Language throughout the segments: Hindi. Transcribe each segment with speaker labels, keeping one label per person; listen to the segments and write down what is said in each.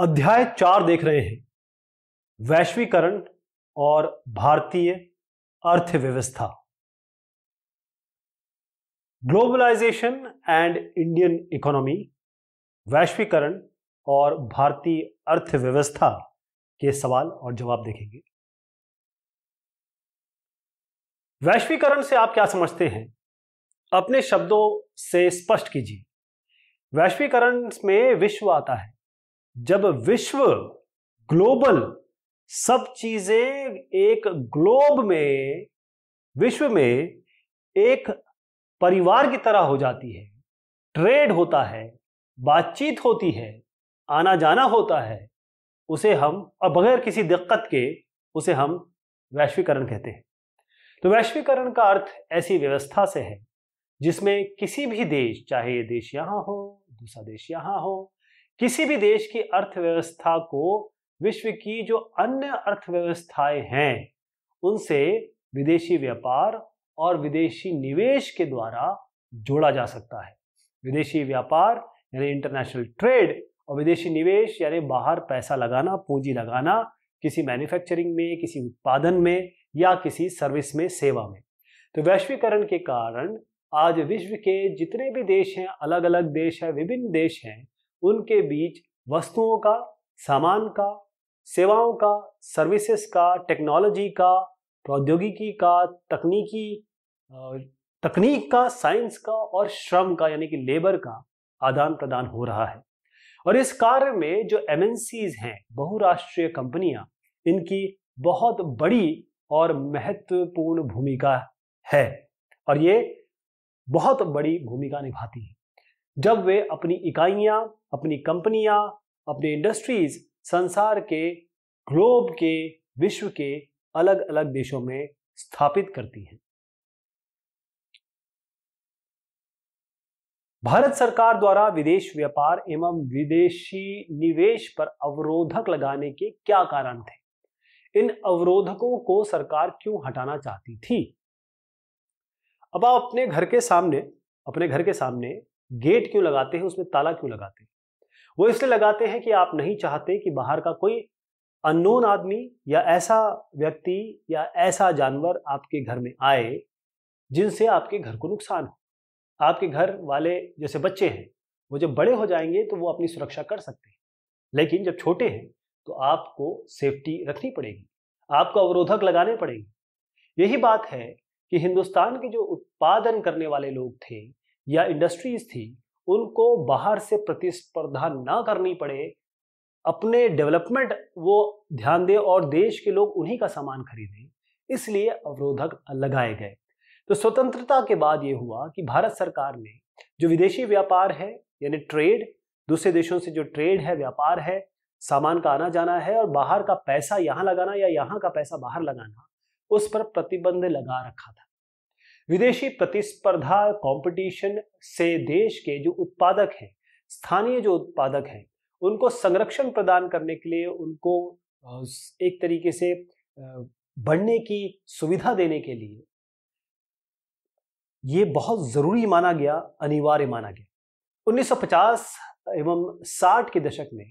Speaker 1: अध्याय चार देख रहे हैं वैश्वीकरण और भारतीय अर्थव्यवस्था ग्लोबलाइजेशन एंड इंडियन इकोनॉमी वैश्वीकरण और भारतीय अर्थव्यवस्था के सवाल और जवाब देखेंगे वैश्वीकरण से आप क्या समझते हैं अपने शब्दों से स्पष्ट कीजिए वैश्वीकरण में विश्व आता है जब विश्व ग्लोबल सब चीजें एक ग्लोब में विश्व में एक परिवार की तरह हो जाती है ट्रेड होता है बातचीत होती है आना जाना होता है उसे हम और बगैर किसी दिक्कत के उसे हम वैश्वीकरण कहते हैं तो वैश्वीकरण का अर्थ ऐसी व्यवस्था से है जिसमें किसी भी देश चाहे ये देश यहाँ हो दूसरा देश यहाँ हो किसी भी देश की अर्थव्यवस्था को विश्व की जो अन्य अर्थव्यवस्थाएं हैं उनसे विदेशी व्यापार और विदेशी निवेश के द्वारा जोड़ा जा सकता है विदेशी व्यापार यानी इंटरनेशनल ट्रेड और विदेशी निवेश यानी बाहर पैसा लगाना पूंजी लगाना किसी मैन्युफैक्चरिंग में किसी उत्पादन में या किसी सर्विस में सेवा में तो वैश्वीकरण के कारण आज विश्व के जितने भी देश हैं अलग अलग देश हैं विभिन्न देश हैं उनके बीच वस्तुओं का सामान का सेवाओं का सर्विसेज का टेक्नोलॉजी का प्रौद्योगिकी का तकनीकी तकनीक का साइंस का और श्रम का यानी कि लेबर का आदान प्रदान हो रहा है और इस कार्य में जो एम हैं बहुराष्ट्रीय कंपनियां इनकी बहुत बड़ी और महत्वपूर्ण भूमिका है और ये बहुत बड़ी भूमिका निभाती है जब वे अपनी इकाइयां अपनी कंपनियां अपनी इंडस्ट्रीज संसार के ग्लोब के विश्व के अलग अलग देशों में स्थापित करती हैं भारत सरकार द्वारा विदेश व्यापार एवं विदेशी निवेश पर अवरोधक लगाने के क्या कारण थे इन अवरोधकों को सरकार क्यों हटाना चाहती थी अब आप अपने घर के सामने अपने घर के सामने गेट क्यों लगाते हैं उसमें ताला क्यों लगाते हैं वो इसलिए लगाते हैं कि आप नहीं चाहते कि बाहर का कोई अननोन आदमी या ऐसा व्यक्ति या ऐसा जानवर आपके घर में आए जिनसे आपके घर को नुकसान हो आपके घर वाले जैसे बच्चे हैं वो जब बड़े हो जाएंगे तो वो अपनी सुरक्षा कर सकते हैं लेकिन जब छोटे हैं तो आपको सेफ्टी रखनी पड़ेगी आपको अवरोधक लगाने पड़ेंगे यही बात है कि हिंदुस्तान के जो उत्पादन करने वाले लोग थे या इंडस्ट्रीज थी उनको बाहर से प्रतिस्पर्धा ना करनी पड़े अपने डेवलपमेंट वो ध्यान दें और देश के लोग उन्हीं का सामान खरीदें इसलिए अवरोधक लगाए गए तो स्वतंत्रता के बाद ये हुआ कि भारत सरकार ने जो विदेशी व्यापार है यानी ट्रेड दूसरे देशों से जो ट्रेड है व्यापार है सामान का आना जाना है और बाहर का पैसा यहाँ लगाना या यहाँ का पैसा बाहर लगाना उस पर प्रतिबंध लगा रखा था विदेशी प्रतिस्पर्धा कंपटीशन से देश के जो उत्पादक हैं स्थानीय जो उत्पादक हैं उनको संरक्षण प्रदान करने के लिए उनको एक तरीके से बढ़ने की सुविधा देने के लिए ये बहुत ज़रूरी माना गया अनिवार्य माना गया 1950 एवं 60 के दशक में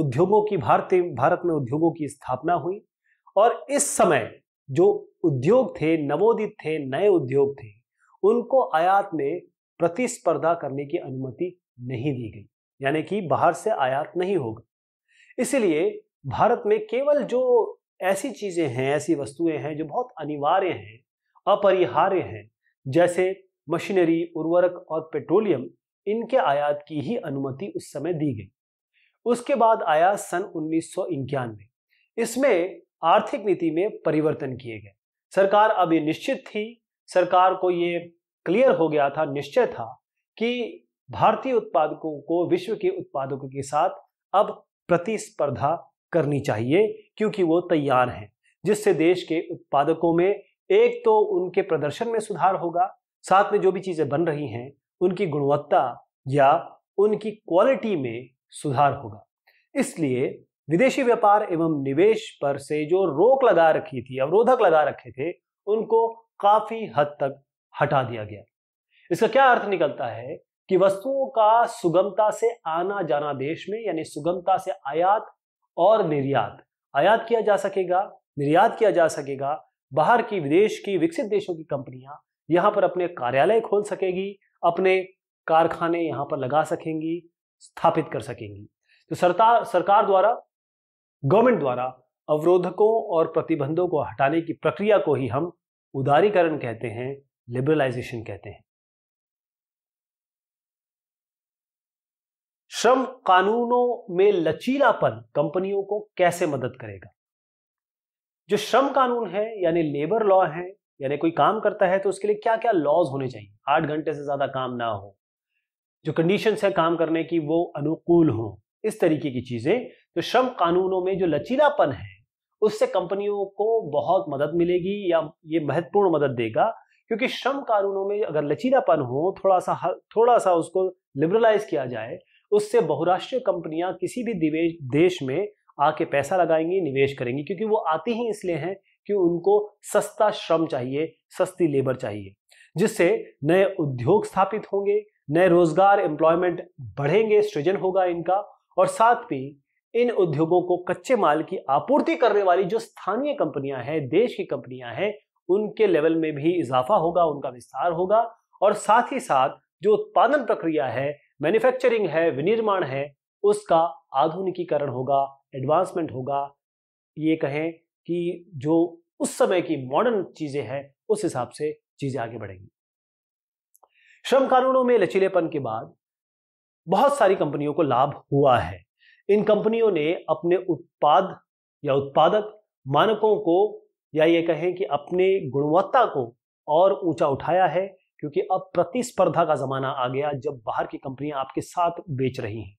Speaker 1: उद्योगों की भारतीय भारत में उद्योगों की स्थापना हुई और इस समय जो उद्योग थे नवोदित थे नए उद्योग थे उनको आयात में प्रतिस्पर्धा करने की अनुमति नहीं दी गई यानी कि बाहर से आयात नहीं होगा इसलिए भारत में केवल जो ऐसी चीज़ें हैं ऐसी वस्तुएं हैं जो बहुत अनिवार्य हैं अपरिहार्य हैं जैसे मशीनरी उर्वरक और पेट्रोलियम इनके आयात की ही अनुमति उस समय दी गई उसके बाद आया सन उन्नीस इसमें आर्थिक नीति में परिवर्तन किए गए सरकार अब ये निश्चित थी सरकार को ये क्लियर हो गया था निश्चय था कि भारतीय उत्पादकों को विश्व के उत्पादकों के साथ अब प्रतिस्पर्धा करनी चाहिए क्योंकि वो तैयार हैं जिससे देश के उत्पादकों में एक तो उनके प्रदर्शन में सुधार होगा साथ में जो भी चीज़ें बन रही हैं उनकी गुणवत्ता या उनकी क्वालिटी में सुधार होगा इसलिए विदेशी व्यापार एवं निवेश पर से जो रोक लगा रखी थी अवरोधक लगा रखे थे उनको काफी हद तक हटा दिया गया इसका क्या अर्थ निकलता है कि वस्तुओं का सुगमता से आना जाना देश में यानी सुगमता से आयात और निर्यात आयात किया जा सकेगा निर्यात किया जा सकेगा बाहर की विदेश की विकसित देशों की कंपनियां यहाँ पर अपने कार्यालय खोल सकेगी अपने कारखाने यहां पर लगा सकेंगी स्थापित कर सकेंगी तो सरकार सरकार द्वारा गवर्नमेंट द्वारा अवरोधकों और प्रतिबंधों को हटाने की प्रक्रिया को ही हम उदारीकरण कहते हैं लिबरलाइजेशन कहते हैं श्रम कानूनों में लचीलापन कंपनियों को कैसे मदद करेगा जो श्रम कानून है यानी लेबर लॉ है यानी कोई काम करता है तो उसके लिए क्या क्या लॉज होने चाहिए आठ घंटे से ज्यादा काम ना हो जो कंडीशन है काम करने की वो अनुकूल हो इस तरीके की चीजें तो श्रम कानूनों में जो लचीलापन है उससे कंपनियों को बहुत मदद मिलेगी या ये महत्वपूर्ण मदद देगा क्योंकि श्रम कानूनों में अगर लचीलापन हो थोड़ा सा थोड़ा सा उसको लिबरलाइज किया जाए उससे बहुराष्ट्रीय कंपनियां किसी भी देश में आके पैसा लगाएंगी निवेश करेंगी क्योंकि वो आती ही इसलिए हैं कि उनको सस्ता श्रम चाहिए सस्ती लेबर चाहिए जिससे नए उद्योग स्थापित होंगे नए रोजगार एम्प्लॉयमेंट बढ़ेंगे सृजन होगा इनका और साथ भी इन उद्योगों को कच्चे माल की आपूर्ति करने वाली जो स्थानीय कंपनियां हैं देश की कंपनियां हैं उनके लेवल में भी इजाफा होगा उनका विस्तार होगा और साथ ही साथ जो उत्पादन प्रक्रिया है मैन्युफैक्चरिंग है विनिर्माण है उसका आधुनिकीकरण होगा एडवांसमेंट होगा ये कहें कि जो उस समय की मॉडर्न चीजें हैं उस हिसाब से चीजें आगे बढ़ेंगी श्रम कानूनों में लचीलेपन के बाद बहुत सारी कंपनियों को लाभ हुआ है इन कंपनियों ने अपने उत्पाद या उत्पादक मानकों को या ये कहें कि अपने गुणवत्ता को और ऊंचा उठाया है क्योंकि अब प्रतिस्पर्धा का जमाना आ गया जब बाहर की कंपनियां आपके साथ बेच रही हैं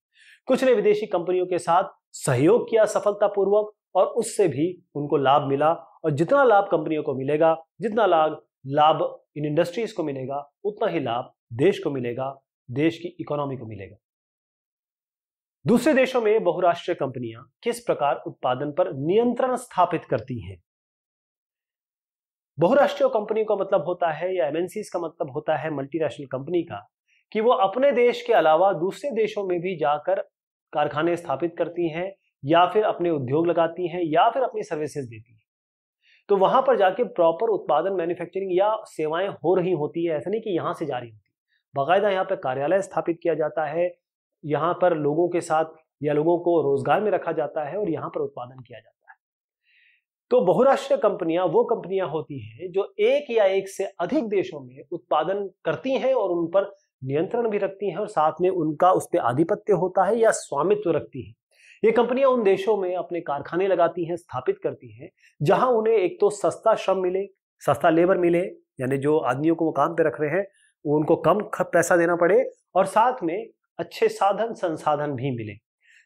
Speaker 1: कुछ ने विदेशी कंपनियों के साथ सहयोग किया सफलतापूर्वक और उससे भी उनको लाभ मिला और जितना लाभ कंपनियों को मिलेगा जितना लाभ लाभ इन इंडस्ट्रीज को मिलेगा उतना ही लाभ देश को मिलेगा देश की इकोनॉमी को मिलेगा दूसरे देशों में बहुराष्ट्रीय कंपनियां किस प्रकार उत्पादन पर नियंत्रण स्थापित करती हैं बहुराष्ट्रीय कंपनी का मतलब होता है या एमएनसी का मतलब होता है मल्टीनेशनल कंपनी का कि वो अपने देश के अलावा दूसरे देशों में भी जाकर कारखाने स्थापित करती हैं या फिर अपने उद्योग लगाती हैं या फिर अपनी सर्विसेज देती हैं तो वहां पर जाके प्रॉपर उत्पादन मैन्युफैक्चरिंग या सेवाएं हो रही होती है ऐसा नहीं कि यहां से जारी होती है बाकायदा यहाँ पर कार्यालय स्थापित किया जाता है यहाँ पर लोगों के साथ या लोगों को रोजगार में रखा जाता है और यहाँ पर उत्पादन किया जाता है तो बहुराष्ट्रीय कंपनियां वो कंपनियां होती हैं जो एक या एक से अधिक देशों में उत्पादन करती हैं और उन पर नियंत्रण भी रखती हैं और साथ में उनका उस पर आधिपत्य होता है या स्वामित्व रखती हैं ये कंपनियां उन देशों में अपने कारखाने लगाती हैं स्थापित करती हैं जहां उन्हें एक तो सस्ता श्रम मिले सस्ता लेबर मिले यानी जो आदमियों को वो काम पे रख रहे हैं उनको कम पैसा देना पड़े और साथ में अच्छे साधन संसाधन भी मिले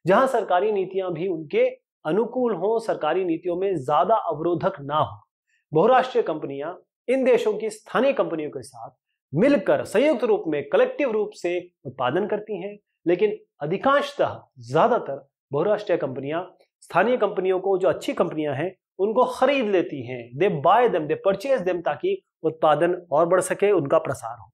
Speaker 1: जहां सरकारी नीतियां भी उनके अनुकूल हों सरकारी नीतियों में ज्यादा अवरोधक ना हो बहुराष्ट्रीय कंपनियां इन देशों की स्थानीय कंपनियों के साथ मिलकर संयुक्त रूप में कलेक्टिव रूप से उत्पादन करती हैं लेकिन अधिकांशतः ज्यादातर बहुराष्ट्रीय कंपनियां स्थानीय कंपनियों को जो अच्छी कंपनियां हैं उनको खरीद लेती हैं they buy them they purchase them ताकि उत्पादन और बढ़ सके उनका प्रसार हो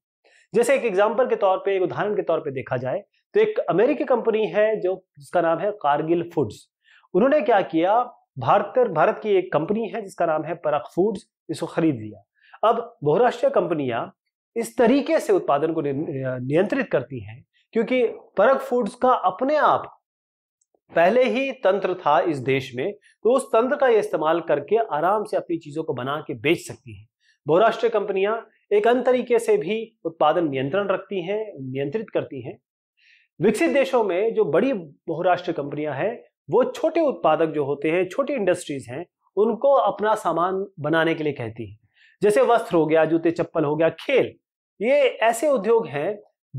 Speaker 1: जैसे एक एग्जाम्पल के तौर पे एक उदाहरण के तौर पे देखा जाए तो एक अमेरिकी कंपनी है जो जिसका नाम है कारगिल फूड्स उन्होंने क्या किया भारत भारत की एक कंपनी है जिसका नाम है परख फूड्स इसको खरीद लिया अब बहुराष्ट्रीय कंपनियां इस तरीके से उत्पादन को नियंत्रित करती हैं क्योंकि परख फूड्स का अपने आप पहले ही तंत्र था इस देश में तो उस तंत्र का ये इस्तेमाल करके आराम से अपनी चीज़ों को बना के बेच सकती हैं बहुराष्ट्रीय कंपनियां एक अन्य तरीके से भी उत्पादन नियंत्रण रखती हैं नियंत्रित करती हैं विकसित देशों में जो बड़ी बहुराष्ट्रीय कंपनियां हैं वो छोटे उत्पादक जो होते हैं छोटी इंडस्ट्रीज हैं उनको अपना सामान बनाने के लिए कहती है जैसे वस्त्र हो गया जूते चप्पल हो गया खेल ये ऐसे उद्योग हैं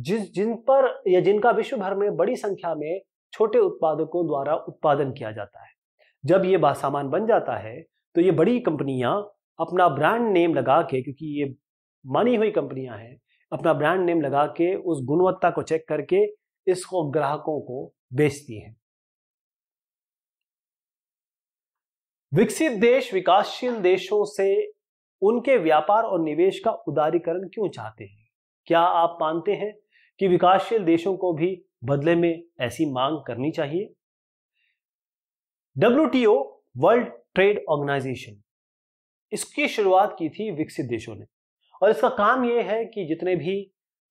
Speaker 1: जिस जिन पर या जिनका विश्व भर में बड़ी संख्या में छोटे उत्पादकों द्वारा उत्पादन किया जाता है जब ये सामान बन जाता है तो ये बड़ी कंपनियां अपना ब्रांड नेम लगा के क्योंकि ये मानी हुई कंपनियां हैं अपना ब्रांड नेम लगा के उस गुणवत्ता को चेक करके इसको ग्राहकों को बेचती है विकसित देश विकासशील देशों से उनके व्यापार और निवेश का उदारीकरण क्यों चाहते हैं क्या आप मानते हैं कि विकासशील देशों को भी बदले में ऐसी मांग करनी चाहिए डब्ल्यू वर्ल्ड ट्रेड ऑर्गेनाइजेशन इसकी शुरुआत की थी विकसित देशों ने और इसका काम यह है कि जितने भी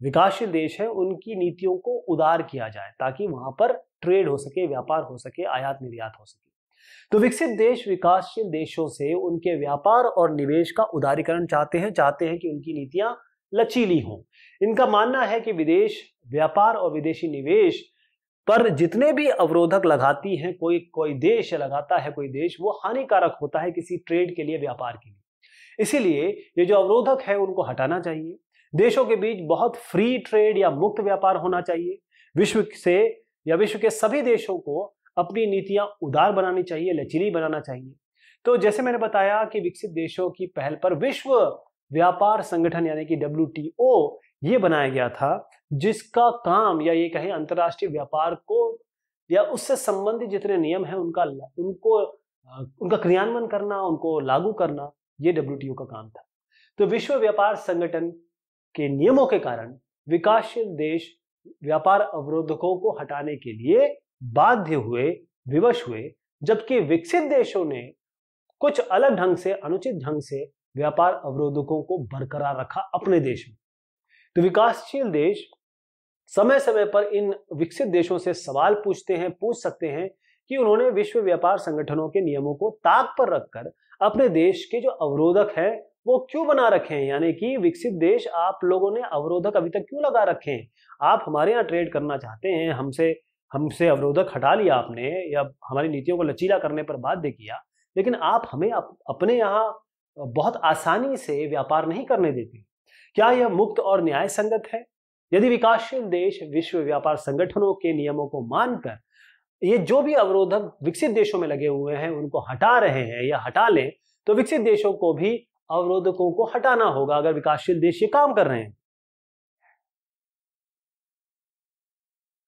Speaker 1: विकासशील देश है उनकी नीतियों को उदार किया जाए ताकि वहां पर ट्रेड हो सके व्यापार हो सके आयात निर्यात हो सके तो विकसित देश विकासशील देशों से उनके व्यापार और निवेश का उदारीकरण चाहते हैं चाहते हैं कि उनकी नीतियां लचीली हों इनका मानना है कि विदेश व्यापार और विदेशी निवेश पर जितने भी अवरोधक लगाती हैं कोई कोई देश लगाता है कोई देश वो हानिकारक होता है किसी ट्रेड के लिए व्यापार के लिए इसीलिए ये जो अवरोधक है उनको हटाना चाहिए देशों के बीच बहुत फ्री ट्रेड या मुक्त व्यापार होना चाहिए विश्व से या विश्व के सभी देशों को अपनी नीतियां उदार बनानी चाहिए लचीली बनाना चाहिए तो जैसे मैंने बताया कि विकसित देशों की पहल पर विश्व व्यापार संगठन यानी कि डब्ल्यू ये बनाया गया था जिसका काम या ये कहें अंतर्राष्ट्रीय व्यापार को या उससे संबंधित जितने नियम हैं उनका उनको उनका क्रियान्वयन करना उनको लागू करना ये डब्ल्यू का काम था तो विश्व व्यापार संगठन के नियमों के कारण विकासशील देश व्यापार अवरोधकों को हटाने के लिए बाध्य हुए विवश हुए जबकि विकसित देशों ने कुछ अलग ढंग से अनुचित ढंग से व्यापार अवरोधकों को बरकरार रखा अपने देश में तो विकासशील देश समय समय पर इन विकसित देशों से सवाल पूछते हैं पूछ सकते हैं कि उन्होंने विश्व व्यापार संगठनों के नियमों को ताक पर रखकर अपने देश के जो अवरोधक हैं वो क्यों बना रखे हैं यानी कि विकसित देश आप लोगों ने अवरोधक अभी तक क्यों लगा रखे हैं आप हमारे यहाँ ट्रेड करना चाहते हैं हमसे हमसे अवरोधक हटा लिया आपने या हमारी नीतियों को लचीला करने पर बाध्य किया लेकिन आप हमें अप, अपने यहाँ बहुत आसानी से व्यापार नहीं करने देते क्या यह मुक्त और न्याय संगत है यदि विकासशील देश विश्व व्यापार संगठनों के नियमों को मानकर ये जो भी अवरोधक विकसित देशों में लगे हुए हैं उनको हटा रहे हैं या हटा लें तो विकसित देशों को भी अवरोधकों को हटाना होगा अगर विकासशील देश ये काम कर रहे हैं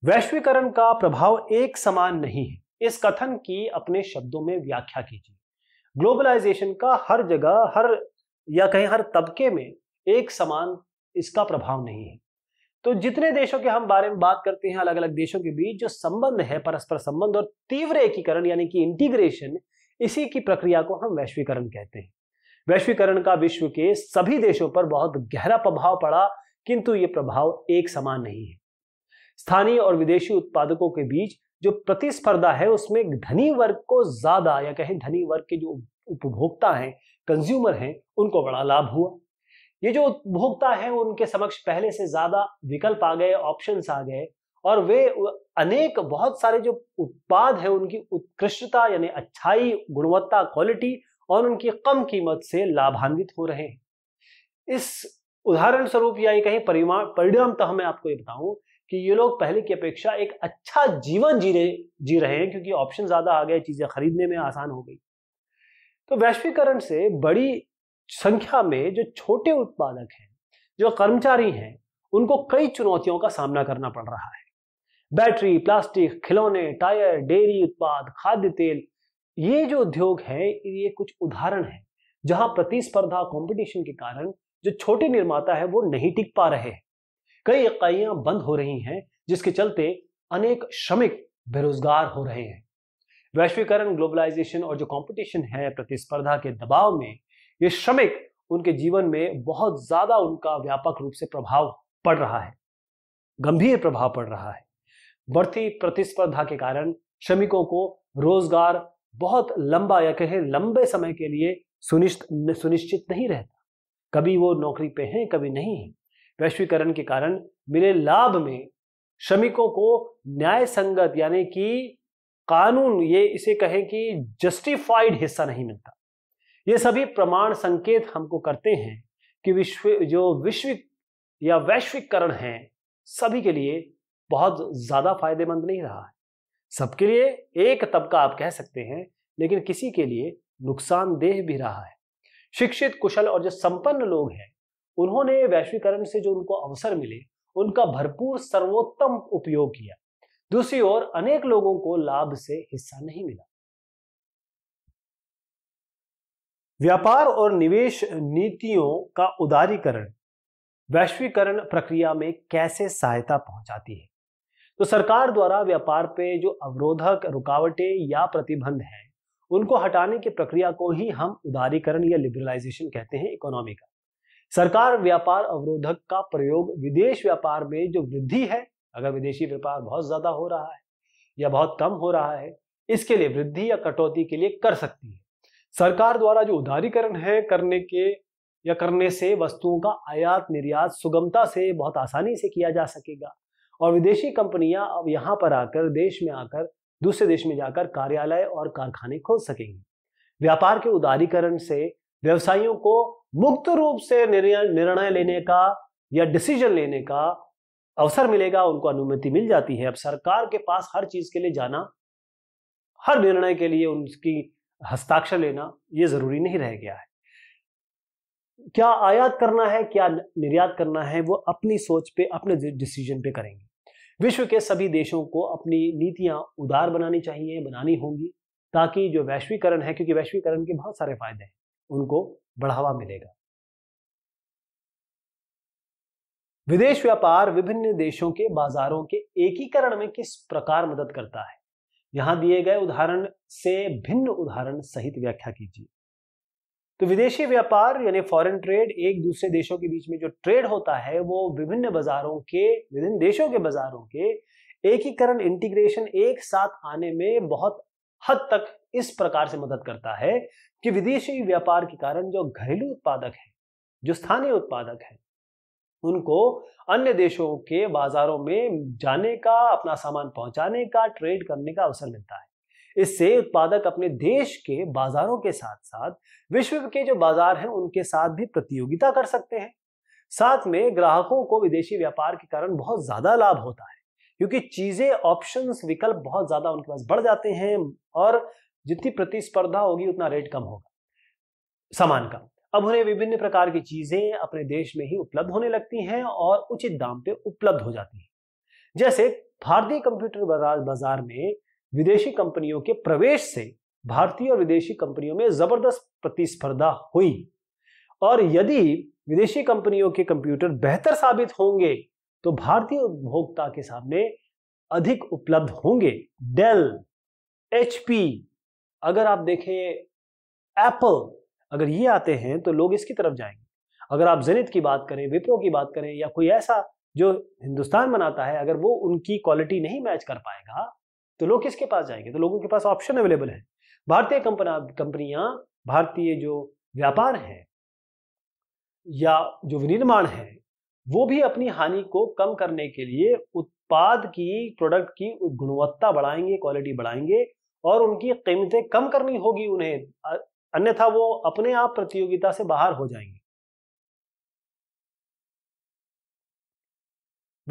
Speaker 1: वैश्वीकरण का प्रभाव एक समान नहीं है इस कथन की अपने शब्दों में व्याख्या कीजिए ग्लोबलाइजेशन का हर जगह हर या कहीं हर तबके में एक समान इसका प्रभाव नहीं है तो जितने देशों के हम बारे में बात करते हैं अलग अलग देशों के बीच जो संबंध है परस्पर संबंध और तीव्र एकीकरण यानी कि इंटीग्रेशन इसी की प्रक्रिया को हम वैश्वीकरण कहते हैं वैश्वीकरण का विश्व के सभी देशों पर बहुत गहरा प्रभाव पड़ा किंतु ये प्रभाव एक समान नहीं है स्थानीय और विदेशी उत्पादकों के बीच जो प्रतिस्पर्धा है उसमें धनी वर्ग को ज्यादा या कहें धनी वर्ग के जो उपभोक्ता हैं कंज्यूमर हैं उनको बड़ा लाभ हुआ ये जो उपभोक्ता हैं उनके समक्ष पहले से ज्यादा विकल्प आ गए ऑप्शन आ गए और वे अनेक बहुत सारे जो उत्पाद है उनकी उत्कृष्टता यानी अच्छाई गुणवत्ता क्वालिटी और उनकी कम कीमत से लाभान्वित हो रहे हैं इस उदाहरण स्वरूप या कहीं तो मैं आपको ये बताऊं कि ये लोग पहले की अपेक्षा एक अच्छा जीवन जी रहे जी रहे हैं क्योंकि ऑप्शन ज्यादा आ गए चीजें खरीदने में आसान हो गई तो वैश्वीकरण से बड़ी संख्या में जो छोटे उत्पादक हैं जो कर्मचारी हैं उनको कई चुनौतियों का सामना करना पड़ रहा है बैटरी प्लास्टिक खिलौने टायर डेयरी उत्पाद खाद्य तेल ये जो उद्योग है ये कुछ उदाहरण है जहां प्रतिस्पर्धा कंपटीशन के कारण जो छोटे निर्माता है वो नहीं टिक पा रहे हैं कई इकाइयां बंद हो रही हैं जिसके चलते अनेक श्रमिक बेरोजगार हो रहे हैं वैश्वीकरण ग्लोबलाइजेशन और जो कंपटीशन है प्रतिस्पर्धा के दबाव में ये श्रमिक उनके जीवन में बहुत ज्यादा उनका व्यापक रूप से प्रभाव पड़ रहा है गंभीर प्रभाव पड़ रहा है बढ़ती प्रतिस्पर्धा के कारण श्रमिकों को रोजगार बहुत लंबा या कहें लंबे समय के लिए सुनिश्चित सुनिश्चित नहीं रहता कभी वो नौकरी पे हैं कभी नहीं है वैश्वीकरण के कारण मिले लाभ में श्रमिकों को न्याय संगत यानी कि कानून ये इसे कहें कि जस्टिफाइड हिस्सा नहीं मिलता ये सभी प्रमाण संकेत हमको करते हैं कि विश्व जो विश्व या वैश्विककरण है सभी के लिए बहुत ज़्यादा फायदेमंद नहीं रहा है सबके लिए एक तबका आप कह सकते हैं लेकिन किसी के लिए नुकसानदेह भी रहा है शिक्षित कुशल और जो संपन्न लोग हैं उन्होंने वैश्वीकरण से जो उनको अवसर मिले उनका भरपूर सर्वोत्तम उपयोग किया दूसरी ओर अनेक लोगों को लाभ से हिस्सा नहीं मिला व्यापार और निवेश नीतियों का उदारीकरण वैश्वीकरण प्रक्रिया में कैसे सहायता पहुंचाती है तो सरकार द्वारा व्यापार पे जो अवरोधक रुकावटें या प्रतिबंध हैं उनको हटाने की प्रक्रिया को ही हम उदारीकरण या लिबरलाइजेशन कहते हैं इकोनॉमी का सरकार व्यापार अवरोधक का प्रयोग विदेश व्यापार में जो वृद्धि है अगर विदेशी व्यापार बहुत ज्यादा हो रहा है या बहुत कम हो रहा है इसके लिए वृद्धि या कटौती के लिए कर सकती है सरकार द्वारा जो उदारीकरण है करने के या करने से वस्तुओं का आयात निर्यात सुगमता से बहुत आसानी से किया जा सकेगा और विदेशी कंपनियां अब यहां पर आकर देश में आकर दूसरे देश में जाकर कार्यालय और कारखाने खोल सकेंगी व्यापार के उदारीकरण से व्यवसायियों को मुक्त रूप से निर्णय लेने का या डिसीजन लेने का अवसर मिलेगा उनको अनुमति मिल जाती है अब सरकार के पास हर चीज के लिए जाना हर निर्णय के लिए उनकी हस्ताक्षर लेना यह जरूरी नहीं रह गया है क्या आयात करना है क्या निर्यात करना है वो अपनी सोच पे अपने डिसीजन पे करेंगे विश्व के सभी देशों को अपनी नीतियाँ उदार बनानी चाहिए बनानी होंगी ताकि जो वैश्वीकरण है क्योंकि वैश्वीकरण के बहुत सारे फायदे हैं उनको बढ़ावा मिलेगा विदेश व्यापार विभिन्न देशों के बाजारों के एकीकरण में किस प्रकार मदद करता है यहां दिए गए उदाहरण से भिन्न उदाहरण सहित व्याख्या कीजिए तो विदेशी व्यापार यानी फॉरेन ट्रेड एक दूसरे देशों के बीच में जो ट्रेड होता है वो विभिन्न बाजारों के विभिन्न देशों के बाजारों के एकीकरण इंटीग्रेशन एक साथ आने में बहुत हद तक इस प्रकार से मदद करता है कि विदेशी व्यापार के कारण जो घरेलू उत्पादक है जो स्थानीय उत्पादक है उनको अन्य देशों के बाजारों में जाने का अपना सामान पहुंचाने का ट्रेड करने का अवसर मिलता है इससे उत्पादक अपने देश के बाजारों के साथ साथ विश्व के जो बाजार हैं उनके साथ भी प्रतियोगिता कर सकते हैं साथ में ग्राहकों को विदेशी व्यापार के कारण बहुत ज्यादा लाभ होता है क्योंकि चीजें ऑप्शंस विकल्प बहुत ज्यादा उनके पास बढ़ जाते हैं और जितनी प्रतिस्पर्धा होगी उतना रेट कम होगा सामान का अब उन्हें विभिन्न प्रकार की चीजें अपने देश में ही उपलब्ध होने लगती हैं और उचित दाम पे उपलब्ध हो जाती हैं जैसे भारतीय कंप्यूटर बाजार में विदेशी कंपनियों के प्रवेश से भारतीय और विदेशी कंपनियों में जबरदस्त प्रतिस्पर्धा हुई और यदि विदेशी कंपनियों के कंप्यूटर बेहतर साबित होंगे तो भारतीय उपभोक्ता के सामने अधिक उपलब्ध होंगे डेल एच अगर आप देखें एप्पल अगर ये आते हैं तो लोग इसकी तरफ जाएंगे अगर आप जनित की बात करें विप्रो की बात करें या कोई ऐसा जो हिंदुस्तान बनाता है अगर वो उनकी क्वालिटी नहीं मैच कर पाएगा तो लोग किसके पास जाएंगे तो लोगों के पास ऑप्शन अवेलेबल है भारतीय कंपनियां भारतीय जो व्यापार है या जो विनिर्माण है वो भी अपनी हानि को कम करने के लिए उत्पाद की प्रोडक्ट की गुणवत्ता बढ़ाएंगे क्वालिटी बढ़ाएंगे और उनकी कीमतें कम करनी होगी उन्हें अन्यथा वो अपने आप प्रतियोगिता से बाहर हो जाएंगे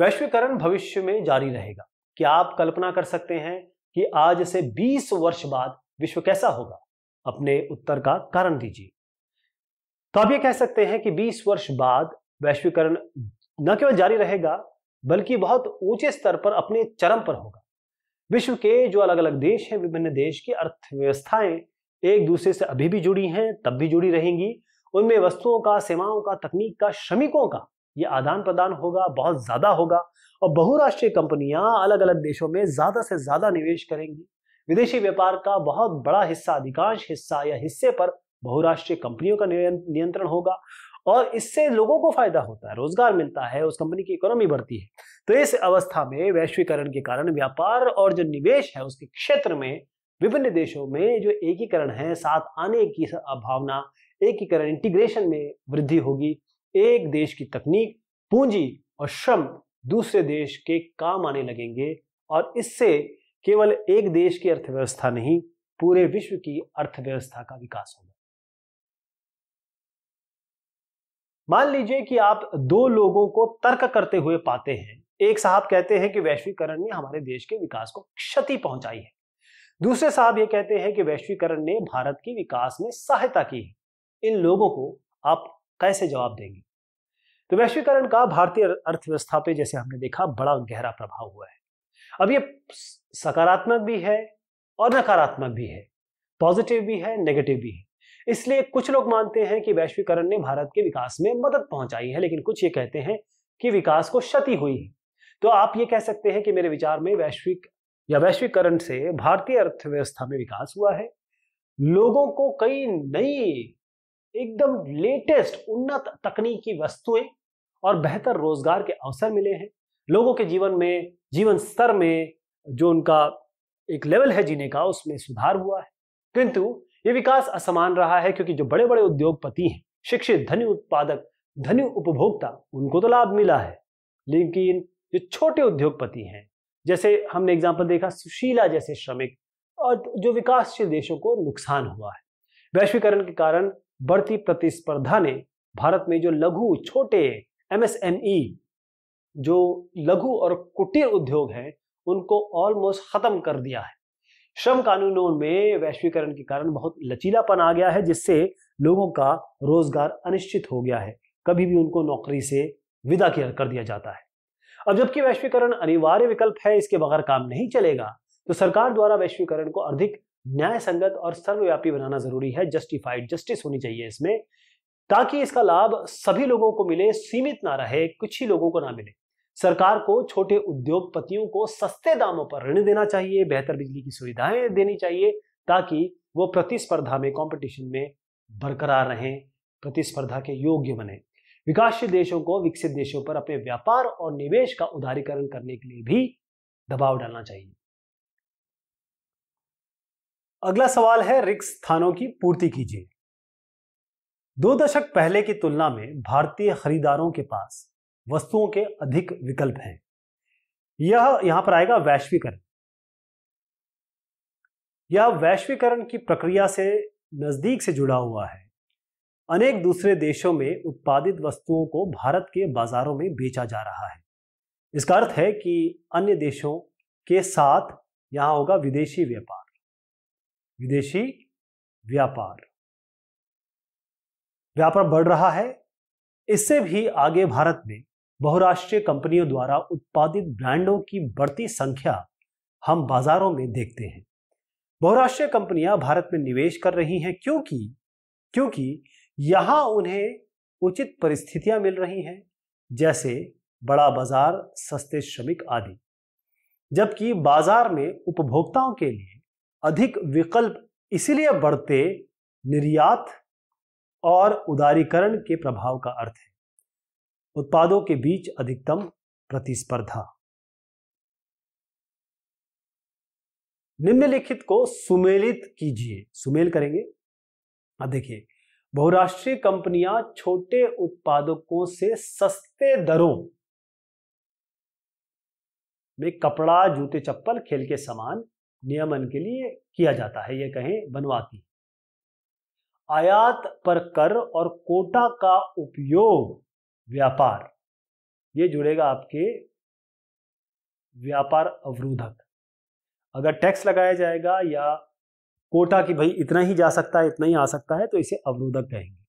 Speaker 1: वैश्वीकरण भविष्य में जारी रहेगा क्या आप कल्पना कर सकते हैं कि आज से 20 वर्ष बाद विश्व कैसा होगा अपने उत्तर का कारण दीजिए तो आप ये कह सकते हैं कि 20 वर्ष बाद वैश्वीकरण न केवल जारी रहेगा बल्कि बहुत ऊंचे स्तर पर अपने चरम पर होगा विश्व के जो अलग अलग देश हैं विभिन्न देश की अर्थव्यवस्थाएं एक दूसरे से अभी भी जुड़ी हैं तब भी जुड़ी रहेंगी उनमें वस्तुओं का सेवाओं का तकनीक का श्रमिकों का ये आदान प्रदान होगा बहुत ज़्यादा होगा और बहुराष्ट्रीय कंपनियां अलग अलग देशों में ज़्यादा से ज़्यादा निवेश करेंगी विदेशी व्यापार का बहुत बड़ा हिस्सा अधिकांश हिस्सा या हिस्से पर बहुराष्ट्रीय कंपनियों का नियंत्रण होगा और इससे लोगों को फायदा होता है रोजगार मिलता है उस कंपनी की इकोनॉमी बढ़ती है तो इस अवस्था में वैश्वीकरण के कारण व्यापार और जो निवेश है उसके क्षेत्र में विभिन्न देशों में जो एकीकरण है साथ आने की भावना एकीकरण इंटीग्रेशन में वृद्धि होगी एक देश की तकनीक पूंजी और श्रम दूसरे देश के काम आने लगेंगे और इससे केवल एक देश की अर्थव्यवस्था नहीं पूरे विश्व की अर्थव्यवस्था का विकास होगा मान लीजिए कि आप दो लोगों को तर्क करते हुए पाते हैं एक साहब कहते हैं कि वैश्वीकरण ने हमारे देश के विकास को क्षति पहुंचाई है दूसरे साहब ये कहते हैं कि वैश्वीकरण ने भारत के विकास में सहायता की है इन लोगों को आप कैसे जवाब देंगे तो वैश्वीकरण का भारतीय अर्थव्यवस्था पे जैसे हमने देखा बड़ा गहरा प्रभाव हुआ है अब ये सकारात्मक भी है और नकारात्मक भी है पॉजिटिव भी है नेगेटिव भी है इसलिए कुछ लोग मानते हैं कि वैश्वीकरण ने भारत के विकास में मदद पहुंचाई है लेकिन कुछ ये कहते हैं कि विकास को क्षति हुई है तो आप ये कह सकते हैं कि मेरे विचार में वैश्विक या वैश्वीकरण से भारतीय अर्थव्यवस्था में विकास हुआ है लोगों को कई नई एकदम लेटेस्ट उन्नत तकनीकी वस्तुएं और बेहतर रोजगार के अवसर मिले हैं लोगों के जीवन में जीवन स्तर में जो उनका एक लेवल है जीने का उसमें सुधार हुआ है किंतु ये विकास असमान रहा है क्योंकि जो बड़े बड़े उद्योगपति हैं शिक्षित धनी उत्पादक धनी उपभोक्ता उनको तो लाभ मिला है लेकिन जो छोटे उद्योगपति हैं जैसे हमने एग्जाम्पल देखा सुशीला जैसे श्रमिक और जो विकासशील देशों को नुकसान हुआ है वैश्वीकरण के कारण बढ़ती प्रतिस्पर्धा ने भारत में जो लघु छोटे एमएसएमई e जो लघु और कुटीर उद्योग हैं उनको ऑलमोस्ट खत्म कर दिया है श्रम कानूनों में वैश्वीकरण के कारण बहुत लचीलापन आ गया है जिससे लोगों का रोजगार अनिश्चित हो गया है कभी भी उनको नौकरी से विदा किया कर दिया जाता है अब जबकि वैश्वीकरण अनिवार्य विकल्प है इसके बगैर काम नहीं चलेगा तो सरकार द्वारा वैश्वीकरण को अधिक न्याय संगत और सर्वव्यापी बनाना जरूरी है जस्टिफाइड जस्टिस होनी चाहिए इसमें ताकि इसका लाभ सभी लोगों को मिले सीमित ना रहे कुछ ही लोगों को ना मिले सरकार को छोटे उद्योगपतियों को सस्ते दामों पर ऋण देना चाहिए बेहतर बिजली की सुविधाएं देनी चाहिए ताकि वो प्रतिस्पर्धा में कंपटीशन में बरकरार रहें प्रतिस्पर्धा के योग्य बने विकासशील देशों को विकसित देशों पर अपने व्यापार और निवेश का उदारीकरण करने के लिए भी दबाव डालना चाहिए अगला सवाल है रिक्त स्थानों की पूर्ति कीजिए दो दशक पहले की तुलना में भारतीय खरीदारों के पास वस्तुओं के अधिक विकल्प हैं यह यहां पर आएगा वैश्वीकरण यह वैश्वीकरण की प्रक्रिया से नजदीक से जुड़ा हुआ है अनेक दूसरे देशों में उत्पादित वस्तुओं को भारत के बाजारों में बेचा जा रहा है इसका अर्थ है कि अन्य देशों के साथ यहां होगा विदेशी व्यापार विदेशी व्यापार व्यापार बढ़ रहा है इससे भी आगे भारत में बहुराष्ट्रीय कंपनियों द्वारा उत्पादित ब्रांडों की बढ़ती संख्या हम बाजारों में देखते हैं बहुराष्ट्रीय कंपनियां भारत में निवेश कर रही हैं क्योंकि क्योंकि यहां उन्हें उचित परिस्थितियां मिल रही हैं जैसे बड़ा बाजार सस्ते श्रमिक आदि जबकि बाजार में उपभोक्ताओं के लिए अधिक विकल्प इसलिए बढ़ते निर्यात और उदारीकरण के प्रभाव का अर्थ है उत्पादों के बीच अधिकतम प्रतिस्पर्धा निम्नलिखित को सुमेलित कीजिए सुमेल करेंगे अब देखिए बहुराष्ट्रीय कंपनियां छोटे उत्पादकों से सस्ते दरों में कपड़ा जूते चप्पल खेल के सामान नियमन के लिए किया जाता है ये कहें बनवाती आयात पर कर और कोटा का उपयोग व्यापार ये जुड़ेगा आपके व्यापार अवरोधक अगर टैक्स लगाया जाएगा या कोटा की भाई इतना ही जा सकता है इतना ही आ सकता है तो इसे अवरोधक कहेंगे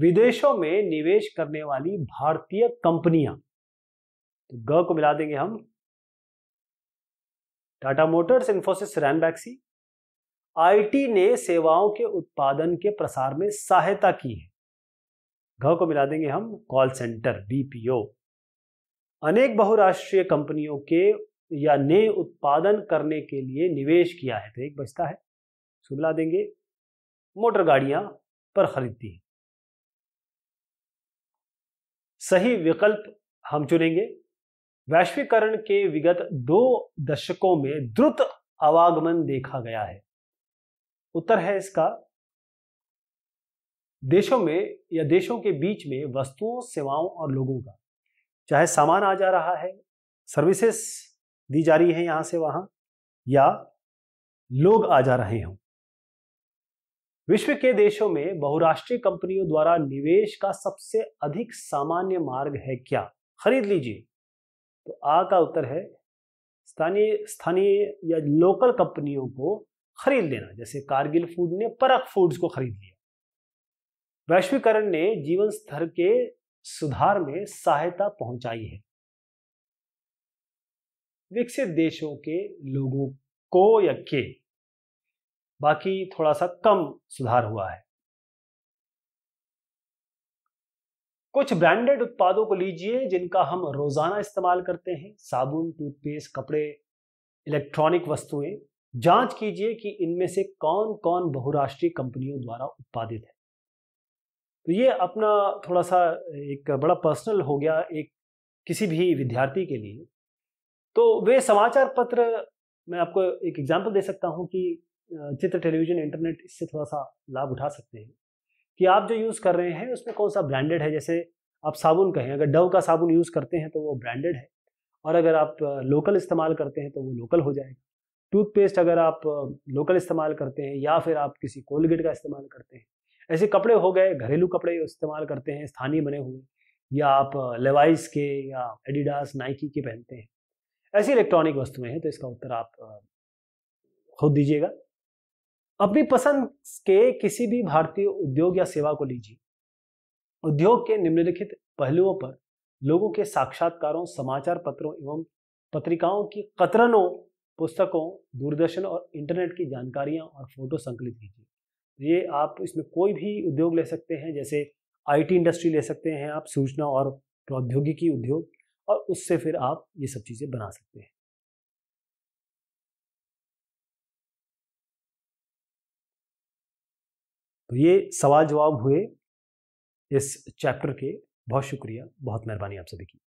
Speaker 1: विदेशों में निवेश करने वाली भारतीय कंपनियां तो ग को मिला देंगे हम टाटा मोटर्स इन्फोसिस रैनबैक्सी आईटी ने सेवाओं के उत्पादन के प्रसार में सहायता की है घर को मिला देंगे हम कॉल सेंटर बीपीओ अनेक बहुराष्ट्रीय कंपनियों के या ने उत्पादन करने के लिए निवेश किया है तो एक बचता है उसको देंगे मोटर गाड़ियां पर खरीदती है सही विकल्प हम चुनेंगे वैश्वीकरण के विगत दो दशकों में द्रुत आवागमन देखा गया है उत्तर है इसका देशों में या देशों के बीच में वस्तुओं सेवाओं और लोगों का चाहे सामान आ जा रहा है सर्विसेस दी जा रही है यहां से वहां या लोग आ जा रहे हों विश्व के देशों में बहुराष्ट्रीय कंपनियों द्वारा निवेश का सबसे अधिक सामान्य मार्ग है क्या खरीद लीजिए तो आ का उत्तर है स्थानीय स्थानीय या लोकल कंपनियों को खरीद लेना जैसे कारगिल फूड ने परख फूड्स को खरीद लिया वैश्वीकरण ने जीवन स्तर के सुधार में सहायता पहुंचाई है विकसित देशों के लोगों को या के बाकी थोड़ा सा कम सुधार हुआ है कुछ ब्रांडेड उत्पादों को लीजिए जिनका हम रोजाना इस्तेमाल करते हैं साबुन टूथपेस्ट कपड़े इलेक्ट्रॉनिक वस्तुएं जांच कीजिए कि इनमें से कौन कौन बहुराष्ट्रीय कंपनियों द्वारा उत्पादित है तो ये अपना थोड़ा सा एक बड़ा पर्सनल हो गया एक किसी भी विद्यार्थी के लिए तो वे समाचार पत्र मैं आपको एक एग्जाम्पल दे सकता हूँ कि चित्र टेलीविजन इंटरनेट इससे थोड़ा सा लाभ उठा सकते हैं कि आप जो यूज़ कर रहे हैं उसमें कौन सा ब्रांडेड है जैसे आप साबुन कहें अगर डव का साबुन यूज़ करते हैं तो वो ब्रांडेड है और अगर आप लोकल इस्तेमाल करते हैं तो वो लोकल हो जाएगा टूथपेस्ट अगर आप लोकल इस्तेमाल करते हैं या फिर आप किसी कोलगेट का इस्तेमाल करते हैं ऐसे कपड़े हो गए घरेलू कपड़े इस्तेमाल करते हैं स्थानीय बने हुए या आप लेवाइस के या एडिडास नाइकी के पहनते हैं ऐसी इलेक्ट्रॉनिक वस्तुएं हैं तो इसका उत्तर आप खुद दीजिएगा अपनी पसंद के किसी भी भारतीय उद्योग या सेवा को लीजिए उद्योग के निम्नलिखित पहलुओं पर लोगों के साक्षात्कारों समाचार पत्रों एवं पत्रिकाओं की कतरनों पुस्तकों दूरदर्शन और इंटरनेट की जानकारियां और फोटो संकलित कीजिए तो ये आप इसमें कोई भी उद्योग ले सकते हैं जैसे आईटी इंडस्ट्री ले सकते हैं आप सूचना और प्रौद्योगिकी उद्योग और उससे फिर आप ये सब चीज़ें बना सकते हैं तो ये सवाल जवाब हुए इस चैप्टर के बहुत शुक्रिया बहुत मेहरबानी आप सभी की